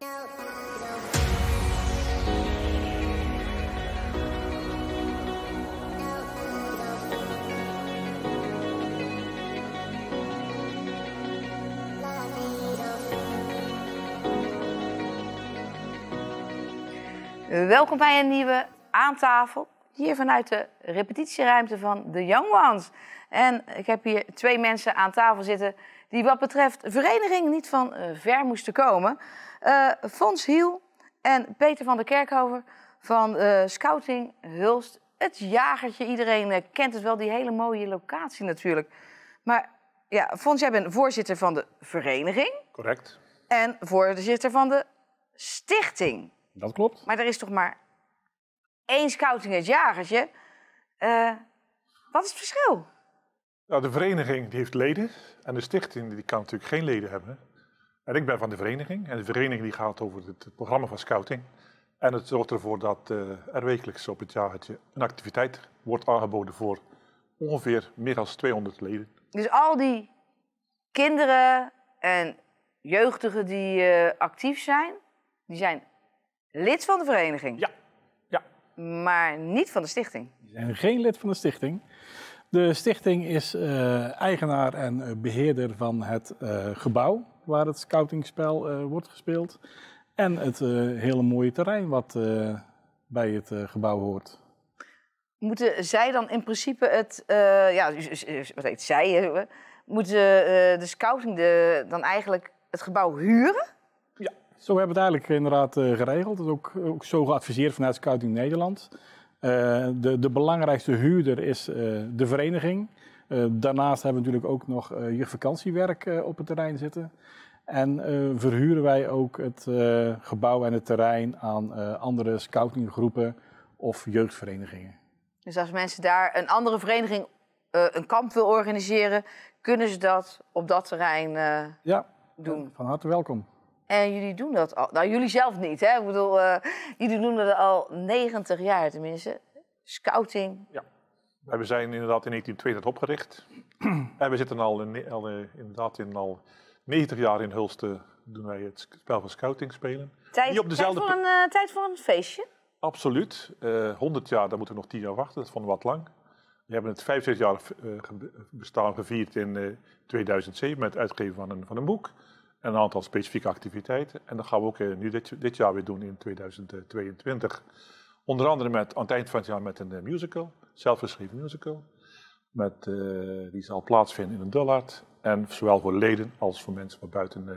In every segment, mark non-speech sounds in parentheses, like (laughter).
Welkom bij een nieuwe aan Hier vanuit de repetitieruimte van The Young Ones. En ik heb hier twee mensen aan tafel zitten die wat betreft vereniging niet van eh, ver moesten komen. Eh, Fons Hiel en Peter van der Kerkhoven van eh, Scouting Hulst. Het jagertje, iedereen eh, kent het wel, die hele mooie locatie natuurlijk. Maar ja, Fons, jij bent voorzitter van de vereniging. Correct. En voorzitter van de stichting. Dat klopt. Maar er is toch maar één scouting het jagertje. wat is het verschil? Nou, de vereniging die heeft leden en de stichting die kan natuurlijk geen leden hebben. En ik ben van de vereniging. En de vereniging die gaat over het programma van scouting. En het zorgt ervoor dat eh, er wekelijks op het jaar een activiteit wordt aangeboden voor ongeveer meer dan 200 leden. Dus al die kinderen en jeugdigen die eh, actief zijn, die zijn lid van de vereniging? Ja. ja. Maar niet van de stichting? Die zijn geen lid van de stichting. De stichting is eh, eigenaar en beheerder van het gebouw waar het scoutingspel eh, wordt gespeeld. En het eh, hele mooie terrein wat eh, bij het gebouw hoort moeten zij dan in principe het, ja, dus, dus, dus, wat heet zij, moeten de scouting de, dan eigenlijk het gebouw huren? Ja, zo hebben we het eigenlijk inderdaad geregeld. Dat is ook, ook zo geadviseerd vanuit Scouting Nederland. de, de belangrijkste huurder is de vereniging. Eh, daarnaast hebben we natuurlijk ook nog eh, jeugdvakantiewerk eh, op het terrein zitten. En verhuren wij ook het gebouw en het terrein aan andere scoutinggroepen of jeugdverenigingen. Dus als mensen daar een andere vereniging een kamp wil organiseren, kunnen ze dat op dat terrein ja, doen. Van harte welkom. En jullie doen dat al. Nou, jullie zelf niet, hè? Ik bedoel, jullie doen dat al 90 jaar tenminste. Scouting. Ja we zijn inderdaad in 1922 opgericht. (clears throat) en we zitten al, al, eh, inderdaad in al 90 jaar in Hulste eh, doen wij het spel van scouting spelen. Tijd, tijd, voor, een, eh, tijd voor een feestje? Absoluut. 100 jaar, daar moeten we nog 10 jaar wachten. Dat vond we wat lang. We hebben het 65 jaar bestaan gevierd in 2007 met het uitgeven van een, van een boek. En een aantal specifieke activiteiten. En dat gaan we ook nu dit, dit jaar weer doen in 2022. Onder andere met, aan het eind van het jaar met een eh, musical, zelfgeschreven musical. Met, eh, die zal plaatsvinden in een Dullard. En zowel voor leden als voor mensen van buiten eh,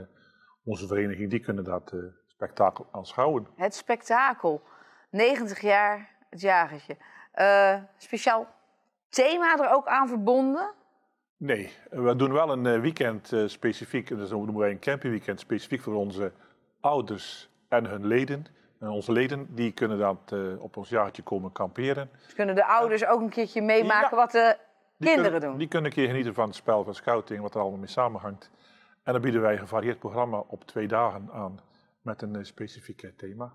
onze vereniging, die kunnen dat uh, spektakel aanschouwen. Het spektakel. 90 jaar, het jagertje. speciaal thema er ook aan verbonden? Nee, we doen wel een weekend specifiek, dat noemen wij een campingweekend, specifiek voor onze ouders en hun leden. En eh, onze leden die kunnen dan eh, op ons jaartje komen kamperen. Dus kunnen de ouders ook een keertje meemaken wat de kinderen doen? Die kunnen een keer genieten van het spel van scouting, wat er allemaal mee samenhangt. En dan bieden wij een gevarieerd programma op twee dagen aan met een eh, specifiek thema.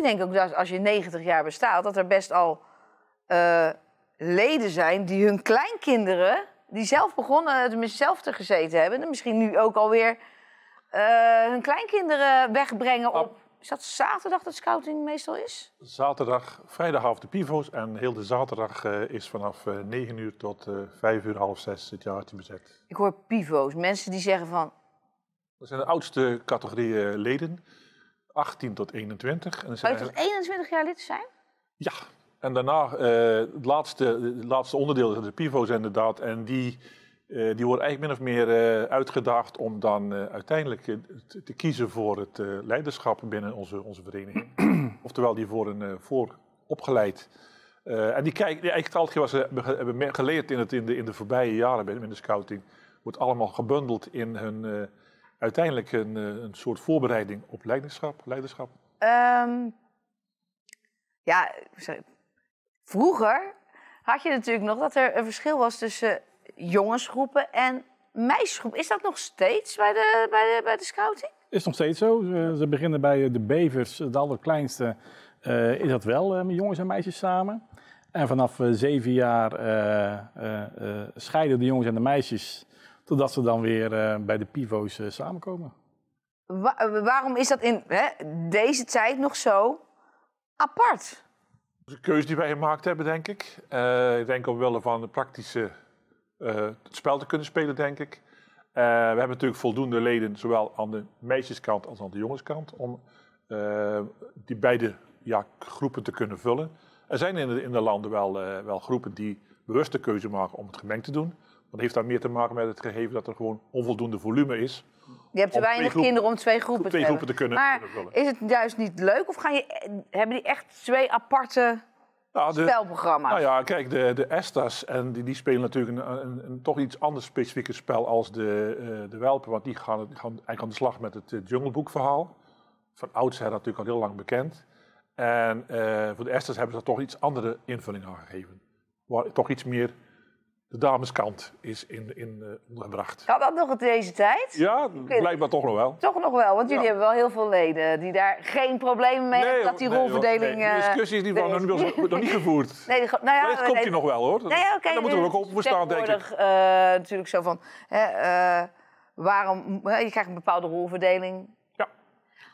Ik denk ook dat als je 90 jaar bestaat, dat er best al eh, leden zijn die hun kleinkinderen, die zelf begonnen, zelf te gezeten hebben, en misschien nu ook alweer uh, hun kleinkinderen wegbrengen op. Is dat zaterdag dat scouting meestal is? Zaterdag, vrijdag half de pivo's en heel de zaterdag eh, is vanaf 9 uur tot 5 uur, half 6 het jaartje bezet. Ik hoor pivo's, mensen die zeggen van... Dat zijn de oudste categorieën leden. 18 tot 21. En ze zijn dus tot 21 jaar lid zijn? Ja, en daarna, eh, het, laatste, het laatste onderdeel, de pivo's inderdaad. En die, eh, die worden eigenlijk min of meer uh, uitgedaagd om dan uiteindelijk te, kiezen voor het leiderschap binnen onze, onze vereniging. (clears throat) Oftewel, die worden voor opgeleid. en die kijken, eigenlijk al wat ze hebben geleerd in, het, in, de, in de voorbije jaren binnen de scouting, wordt allemaal gebundeld in hun uiteindelijk een, eh, een soort voorbereiding op leiderschap? leiderschap? Um, ja, sorry. vroeger had je natuurlijk nog dat er een verschil was tussen jongensgroepen en meisjesgroepen. Is dat nog steeds bij de, bij de, bij de scouting? Is nog steeds zo. Ze, beginnen bij eh, de bevers, de allerkleinste. Eh, is dat wel met jongens en meisjes samen. En vanaf zeven jaar scheiden de jongens en de meisjes. Totdat ze dan weer eh, bij de pivo's eh, samenkomen. Eh, waarom is dat in hè, deze tijd nog zo apart? Dat is een keuze die wij gemaakt hebben, denk ik. ik denk ook wel van het praktische het spel te kunnen spelen, denk ik. we hebben natuurlijk voldoende leden, zowel aan de meisjeskant als aan de jongenskant, om die beide ja, groepen te kunnen vullen. Er zijn in de, in de landen wel, wel groepen die bewust de keuze maken om het gemengd te doen. Dat heeft daar meer te maken met het gegeven dat er gewoon onvoldoende volume is. Je hebt te weinig kinderen om twee groepen, te, kunnen. Maar is het juist niet leuk? Of gaan je, hebben die echt twee aparte nou, de, spelprogramma's? Nou ja, kijk, de, de Estas en die, die spelen natuurlijk een, een, toch iets anders specifieke spel als de, eh, de Welpen. Want die gaan, gaan eigenlijk aan de slag met het uh, eh, Jungleboek verhaal. Van oudsher natuurlijk al heel lang bekend. En eh, voor de Estas hebben ze toch iets andere invulling aan gegeven. Waar, toch iets meer de dameskant is in, in eh, ondergebracht. Kan dat nog in deze tijd? Ja, blijkbaar toch nog wel. Toch nog wel, want jullie hebben wel heel veel leden die daar geen problemen mee hebben dat die rolverdeling... Nee, de eh, discussie is die van, nog, niet, nog niet gevoerd. (laughs) Nee, nou ja, komt hier nog wel hoor. Nee, moeten we ook op denk ik. Uh, natuurlijk zo van, hè, uh, waarom, je krijgt een bepaalde rolverdeling. Ja.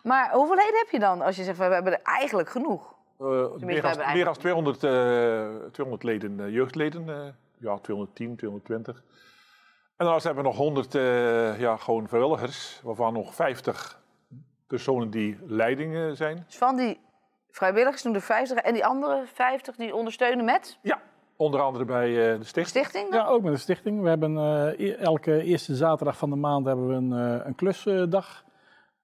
Maar hoeveel leden heb je dan als je zegt, we hebben er eigenlijk genoeg? meer dan 200, 200 leden, jeugdleden ja, 210, 220. En daarnaast hebben we nog 100 eh, ja, gewoon vrijwilligers, waarvan nog 50 personen die leidingen zijn. Dus van die vrijwilligers doen de 50 en die andere 50 die ondersteunen met? Ja, onder andere bij eh, de stichting. stichting ja, ook met de stichting. We hebben eh, e-, elke eerste zaterdag van de maand hebben we een, een klusdag.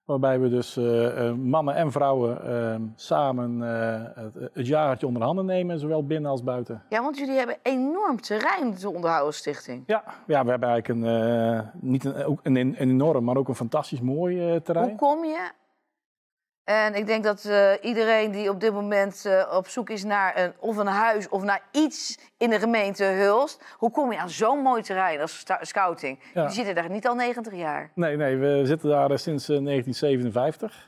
Waarbij we dus eh, eh, mannen en vrouwen ehm, samen eh, het, het jaartje onder handen nemen, zowel binnen als buiten. Ja, want jullie hebben enorm terrein te onderhouden, Stichting. Ja, ja we hebben eigenlijk een, niet een, ook een, een, enorm, maar ook een fantastisch mooi terrein. Hoe kom je en ik denk dat eh, iedereen die op dit moment eh, op zoek is naar een, of een huis of naar iets in de gemeente Hulst. Hoe kom je aan zo'n mooi terrein als scouting? Je zit zitten daar niet al 90 jaar. Nee, nee we zitten daar eh, sinds 1957.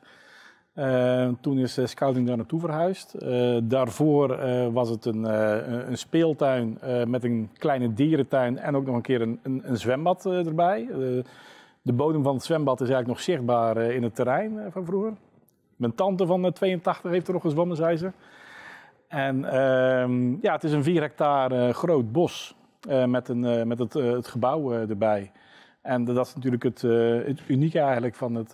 toen is scouting daar naartoe verhuisd. daarvoor was het een, een speeltuin met een kleine dierentuin en ook nog een keer een, een, een zwembad erbij. de bodem van het zwembad is eigenlijk nog zichtbaar in het terrein van vroeger. Mijn tante van 82 eh, heeft er nog gezwommen, zei ze. En ehm, ja, het is een 4 hectare eh, groot bos eh, met, een, met het, het gebouw erbij. En dat is natuurlijk het, het unieke eigenlijk van het,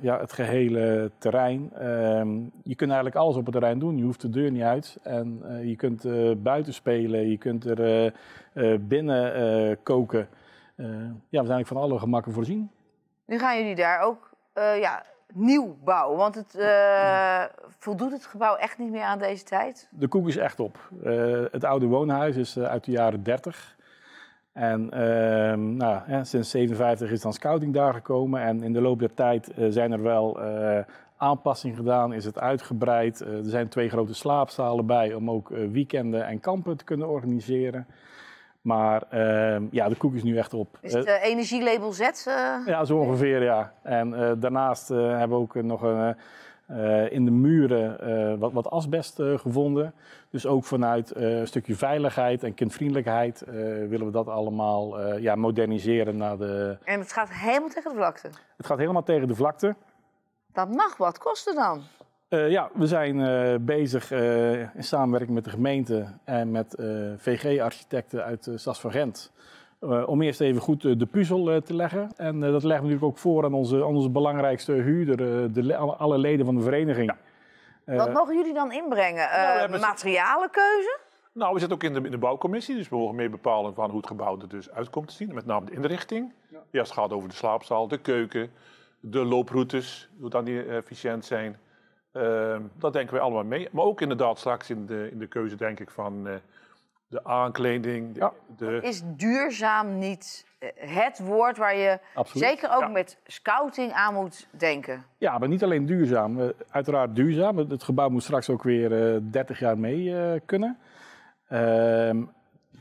ja, het gehele terrein. Ehm, je kunt eigenlijk alles op het terrein doen. Je hoeft de deur niet uit. En je kunt buiten spelen. Je kunt er binnen koken. ja, we zijn eigenlijk van alle gemakken voorzien. Nu gaan jullie daar ook ja, nieuwbouw? Want het, eh, voldoet het gebouw echt niet meer aan deze tijd? De koek is echt op. Eh, het oude woonhuis is eh, uit de jaren 30. En ehm, nou, sinds 57 is dan scouting daar gekomen. En in de loop der tijd zijn er wel aanpassingen gedaan, is het uitgebreid. er zijn twee grote slaapzalen bij om ook weekenden en kampen te kunnen organiseren. Maar ehm, ja, de koek is nu echt op. Is het eh, eh, energielabel Z? Eh? Ja, zo ongeveer, ja. En daarnaast hebben we ook nog een... in de muren wat, wat, asbest gevonden. Dus ook vanuit een stukje veiligheid en kindvriendelijkheid willen we dat allemaal ja, moderniseren naar de. En het gaat helemaal tegen de vlakte? Het gaat helemaal tegen de vlakte. Dat mag wat kosten dan? Eh, ja, we zijn eh, bezig eh, in samenwerking met de gemeente en met VG-architecten uit Sas van Gent. om eerst even goed de puzzel te leggen. En dat leggen we natuurlijk ook voor aan onze, onze belangrijkste huurder, de, alle leden van de vereniging. Wat mogen jullie dan inbrengen? Nou, materialenkeuze? Nou, we zitten ook in de, in de, bouwcommissie, dus we mogen mee bepalen van hoe het gebouw er dus uitkomt te zien. Met name de inrichting. Ja. ja, het gaat over de slaapzaal, de keuken, de looproutes, hoe dan die efficiënt zijn. Ehm, dat denken wij allemaal mee. Maar ook inderdaad straks in de, in de keuze, denk ik, van eh, de aankleding. ja. de... Is duurzaam niet eh, het woord waar je zeker ook met scouting aan moet denken? Ja, maar niet alleen duurzaam. Eh, uiteraard duurzaam. Het gebouw moet straks ook weer 30 jaar mee kunnen. Ehm,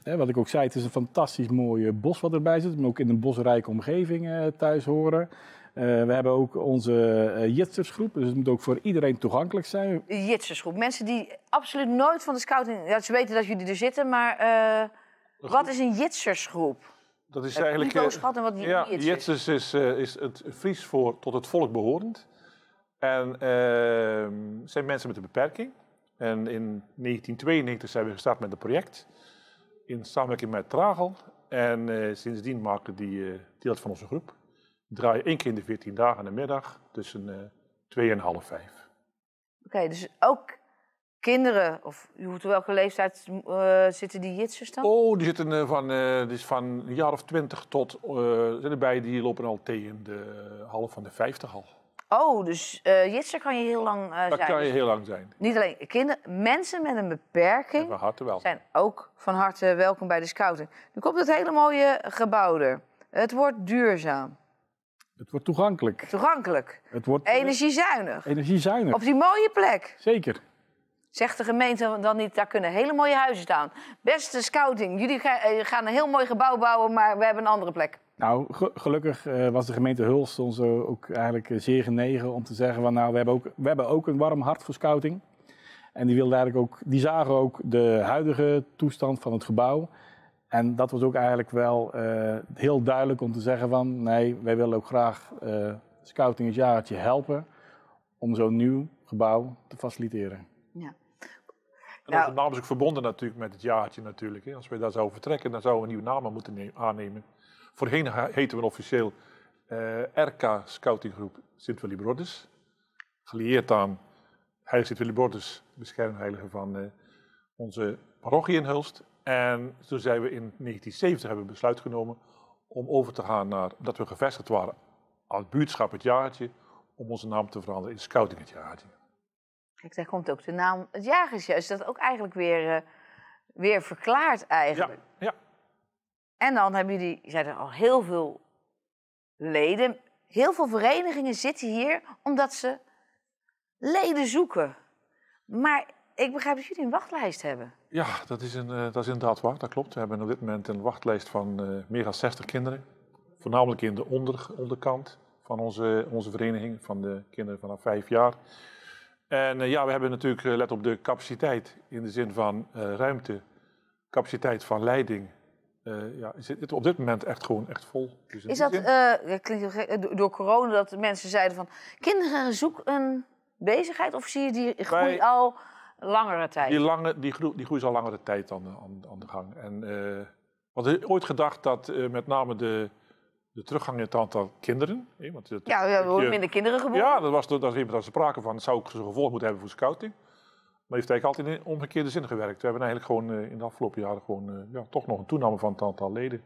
hè, wat ik ook zei, het is een fantastisch mooie bos wat erbij zit. Maar ook in een bosrijke omgeving thuis horen. Eh, we hebben ook onze uh, eh, jitsersgroep, dus het moet ook voor iedereen toegankelijk zijn. jitsersgroep, mensen die absoluut nooit van de scouting... Ja, ze weten dat jullie er zitten, maar eh, wat is een jitsersgroep? Dat is eigenlijk... en wat ja, jitsers, jitsers is, is het Fries voor tot het volk behorend. En ehm, zijn mensen met een beperking. En in 1992 zijn we gestart met een project in samenwerking met Tragel. En sindsdien maken die deel van onze groep draai één keer in de 14 dagen in de middag tussen 2 eh, en half 5. Oké, dus ook kinderen, of hoe welke leeftijd eh, zitten die jitsers dan? Oh, die zitten uh, van, dus van een jaar of twintig tot, zijn erbij, die lopen al tegen de half van de vijftig al. Oh, dus jitser kan je heel lang zijn. Dat kan je heel lang zijn. Niet alleen kinderen, mensen met een beperking zijn ook van harte welkom bij de scouting. Nu komt het hele mooie gebouw er. Het wordt duurzaam. Het wordt toegankelijk. Toegankelijk. Het wordt eh, energiezuinig. Energiezuinig. Op die mooie plek. Zeker. Zegt de gemeente dan niet, daar kunnen hele mooie huizen staan. Beste scouting, jullie eh, gaan een heel mooi gebouw bouwen, maar we hebben een andere plek. Nou, gelukkig eh, was de gemeente Hulst ons ook eigenlijk zeer genegen om te zeggen van nou, we hebben ook, we hebben ook een warm hart voor scouting. En die, wilden eigenlijk ook, die zagen ook de huidige toestand van het gebouw. En dat was ook eigenlijk wel eh, heel duidelijk om te zeggen van nee, wij willen ook graag eh, Scouting het jaartje helpen om zo'n nieuw gebouw te faciliteren. Ja. En dat onze nou- is ook verbonden natuurlijk met het jaartje natuurlijk. Hè. Als we daar zouden vertrekken, dan zouden we een nieuwe naam moeten aannemen. Voorheen heten we officieel uh, eh, RK Scoutinggroep Sint-Willibrodus. Gelieerd aan Heilige sint bordes beschermheilige van onze parochie in Hulst en toen zijn we in 1970 hebben besluit genomen om over te gaan naar, dat we gevestigd waren aan het buurtschap het jaartje, om onze naam te veranderen in scouting het jaartje. Kijk, daar komt ook de naam het is Dat ook eigenlijk weer, eh, weer verklaard eigenlijk. Ja, ja. En dan hebben jullie, zijn er al heel veel leden. Heel veel verenigingen zitten hier omdat ze leden zoeken. Maar ik begrijp dat jullie een wachtlijst hebben. Ja, dat is, een, eh, dat is inderdaad waar, dat klopt. We hebben op dit moment een wachtlijst van eh, meer dan 60 kinderen. Voornamelijk in de onder, onderkant van onze, onze vereniging, van de kinderen vanaf vijf jaar. En eh, ja, we hebben natuurlijk, let op de capaciteit in de zin van ruimte, capaciteit van leiding. Uh, ja, is dit op dit moment echt gewoon echt vol. Dus is dat, klinkt door corona dat mensen zeiden van kinderen zoek een bezigheid of zie je die groei al Langere tijd. Die, lange, die, die al langere tijd aan, aan, aan de gang. En, uh, ooit gedacht dat eh, met name de, de teruggang in het aantal kinderen. Hè, want het, ja, we worden minder kinderen geboren. Ja, dat was, dat was even sprake van. zou ik een gevolg moeten hebben voor scouting. Maar heeft eigenlijk altijd in omgekeerde zin gewerkt. We hebben eigenlijk gewoon eh, in de afgelopen jaren gewoon, ja, toch nog een toename van het aantal leden.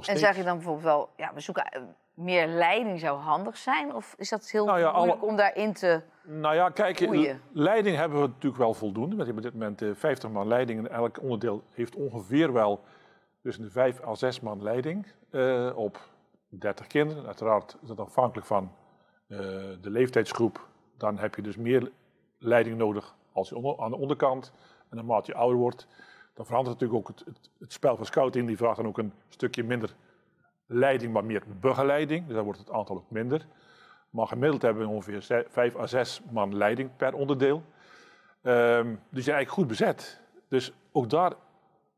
En zeg je dan bijvoorbeeld wel, ja, we zoeken eh, meer leiding zou handig zijn? Of is dat heel nou moeilijk om daarin te Nou ja, kijk, eh, leiding hebben we natuurlijk wel voldoende. We hebben op dit moment 50 eh, man leiding en elk onderdeel heeft ongeveer wel tussen de 5 à 6 man leiding op 30 kinderen. Uiteraard is dat afhankelijk van de leeftijdsgroep. Dan heb je dus meer leiding nodig als je aan de onderkant en naarmate je ouder wordt dan verandert natuurlijk ook het, het, het spel van scouting. Die vraagt dan ook een stukje minder leiding, maar meer begeleiding. Dus dan wordt het aantal ook minder. Maar gemiddeld hebben we ongeveer vijf à zes man leiding per onderdeel. Ehm, dus je hebt eigenlijk goed bezet. Dus ook daar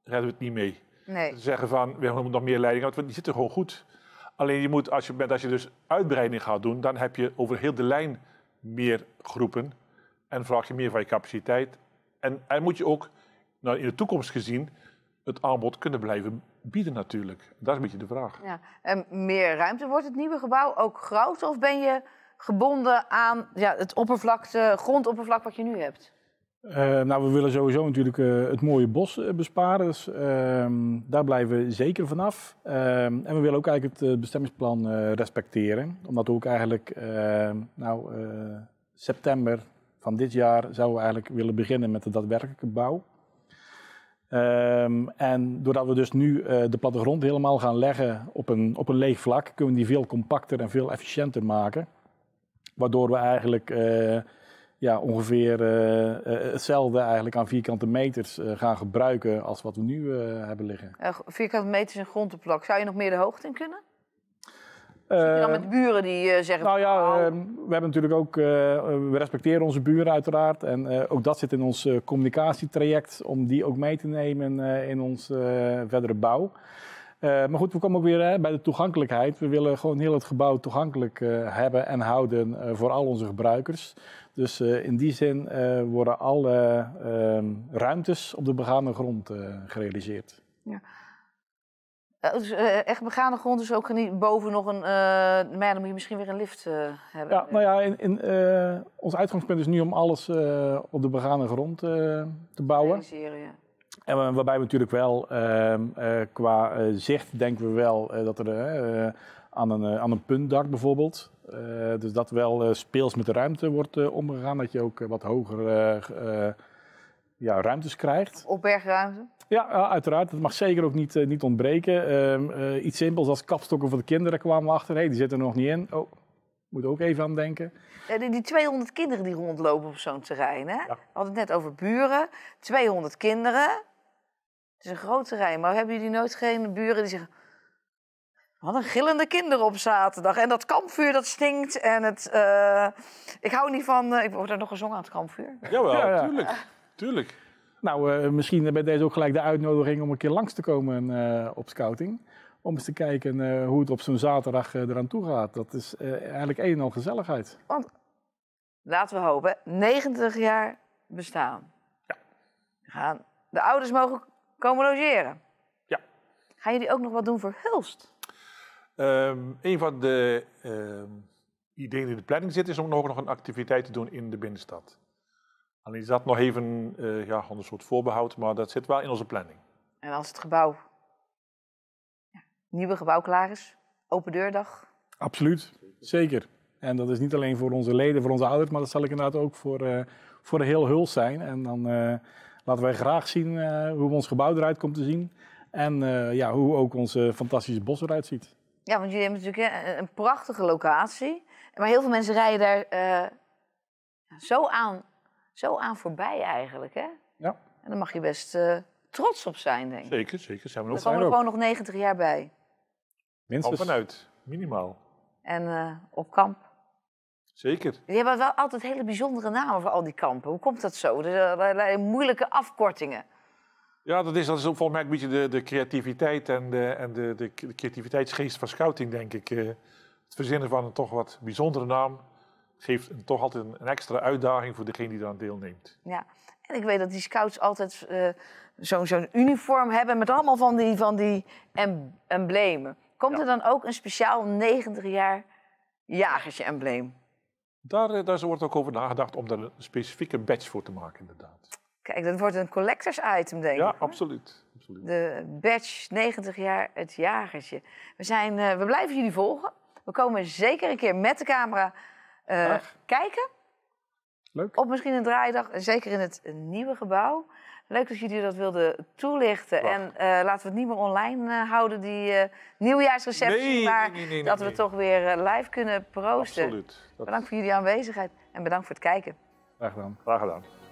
redden we het niet mee. Nee. Zeggen van, we hebben nog meer leiding, want die zitten gewoon goed. Alleen je moet, als je, als je dus uitbreiding gaat doen, dan heb je over heel de lijn meer groepen. En vraag je meer van je capaciteit. En, en moet je ook nou, in de toekomst gezien het aanbod kunnen blijven bieden natuurlijk. Dat is een beetje de vraag. Ja. En meer ruimte wordt het nieuwe gebouw ook groot dus of ben je gebonden aan ja, het oppervlakte, grondoppervlak wat je nu hebt? Eh, nou, we willen sowieso natuurlijk eh, het mooie bos eh, besparen. Dus, ehm, daar blijven we zeker vanaf. Ehm, en we willen ook eigenlijk het bestemmingsplan respecteren. Omdat we ook eigenlijk ehm, nou, september van dit jaar zouden we eigenlijk willen beginnen met de daadwerkelijke bouw. Ehm, en doordat we dus nu eh, de plattegrond helemaal gaan leggen op een, op een leeg vlak, kunnen we die veel compacter en veel efficiënter maken. Waardoor we eigenlijk eh, ja, ongeveer eh, hetzelfde eigenlijk aan vierkante meters gaan gebruiken als wat we nu hebben liggen. vierkante meters in grond te Zou je nog meer de hoogte in kunnen? dan eh, met buren die uh, zeggen... Nou ja, oh. ehm, we hebben natuurlijk ook... Eh, we respecteren onze buren uiteraard. En ook dat zit in ons communicatietraject... om die ook mee te nemen in ons verdere bouw. maar goed, we komen ook weer bij de toegankelijkheid. We willen gewoon heel het gebouw toegankelijk hebben en houden voor al onze gebruikers. Dus in die zin worden alle ehm, ruimtes op de begane grond gerealiseerd. Ja. Eh, dus, eh, echt begane grond, dus ook niet boven nog een... Uh, maar dan moet je misschien weer een lift hebben. Ja, nou ja, in, in, ons uitgangspunt is nu om alles op de begane grond te bouwen. Ja. En waarbij we natuurlijk wel, ehm, qua zicht denken we wel dat er aan, een, aan een puntdak bijvoorbeeld... dus dat wel speels met de ruimte wordt omgegaan. Dat je ook wat hoger ja, ruimtes krijgt. Opbergruimte? Ja, uiteraard. Dat mag zeker ook niet, eh, niet ontbreken. Ehm, eh, iets simpels als kapstokken voor de kinderen kwamen we achter. Hey, die zitten er nog niet in. Oh, moet ook even aan denken. Ja, die, 200 kinderen die rondlopen op zo'n terrein. Hè? We hadden het net over buren. 200 kinderen. Het is een groot terrein. Maar hebben jullie nooit geen buren die zeggen... We hadden gillende kinderen op zaterdag. En dat kampvuur dat stinkt. En het, eh, ik hou niet van... ik word er nog gezongen aan het kampvuur. Jawel, natuurlijk. Tuurlijk. Nou, eh, misschien bij deze ook gelijk de uitnodiging om een keer langs te komen eh, op scouting. Om eens te kijken eh, hoe het op zo'n zaterdag eraan toe gaat. Dat is eigenlijk een en al gezelligheid. Want, laten we hopen, 90 jaar bestaan. Ja. Gaan de ouders mogen komen logeren. Ja. Gaan jullie ook nog wat doen voor Hulst? Um, een van de ehm, ideeën die in de planning zit, is om nog, nog een activiteit te doen in de binnenstad. Alleen is dat nog even eh, ja, een soort voorbehoud, maar dat zit wel in onze planning. En als het gebouw, ja, nieuwe gebouw klaar is, open deurdag? Absoluut, zeker. En dat is niet alleen voor onze leden, voor onze ouders, maar dat zal ik inderdaad ook voor, eh, voor de heel huls zijn. En dan eh, laten wij graag zien hoe ons gebouw eruit komt te zien. En ja, hoe ook onze fantastische bos eruit ziet. Ja, want jullie hebben natuurlijk een, een prachtige locatie. Maar heel veel mensen rijden daar zo aan zo aan voorbij eigenlijk, hè? Ja. En daar mag je best eh, trots op zijn, denk ik. Zeker, zeker. Zijn we nog er komen er gewoon nog 90 jaar bij. Minstens. Al vanuit, minimaal. En eh, op kamp. Zeker. Je hebt wel altijd hele bijzondere namen voor al die kampen. Hoe komt dat zo? De, moeilijke afkortingen. Ja, dat is, dat is volgens mij een beetje de, de creativiteit en, de, en de, de, creativiteitsgeest van scouting, denk ik. Eh, het verzinnen van een toch wat bijzondere naam, geeft toch altijd een, extra uitdaging voor degene die eraan deelneemt. Ja, en ik weet dat die scouts altijd uh, zo'n uniform hebben met allemaal van die, van die emblemen. Komt er dan ook een speciaal 90 jaar jagersje-embleem? Daar, eh, daar wordt ook over nagedacht om daar een specifieke badge voor te maken, inderdaad. Kijk, dat wordt een collectors item, denk ik. Ja, absoluut, absoluut. De badge 90 jaar het jagersje. We, zijn, eh, we blijven jullie volgen. We komen zeker een keer met de camera eh, kijken. Leuk. Op misschien een draaidag, zeker in het nieuwe gebouw. Leuk dat jullie dat wilden toelichten. En eh, laten we het niet meer online eh, houden, die nieuwjaarsreceptie. Nee, maar nee, dat we toch weer live kunnen proosten. Absoluut. Bedankt voor jullie aanwezigheid en bedankt voor het kijken. Graag gedaan. Graag gedaan.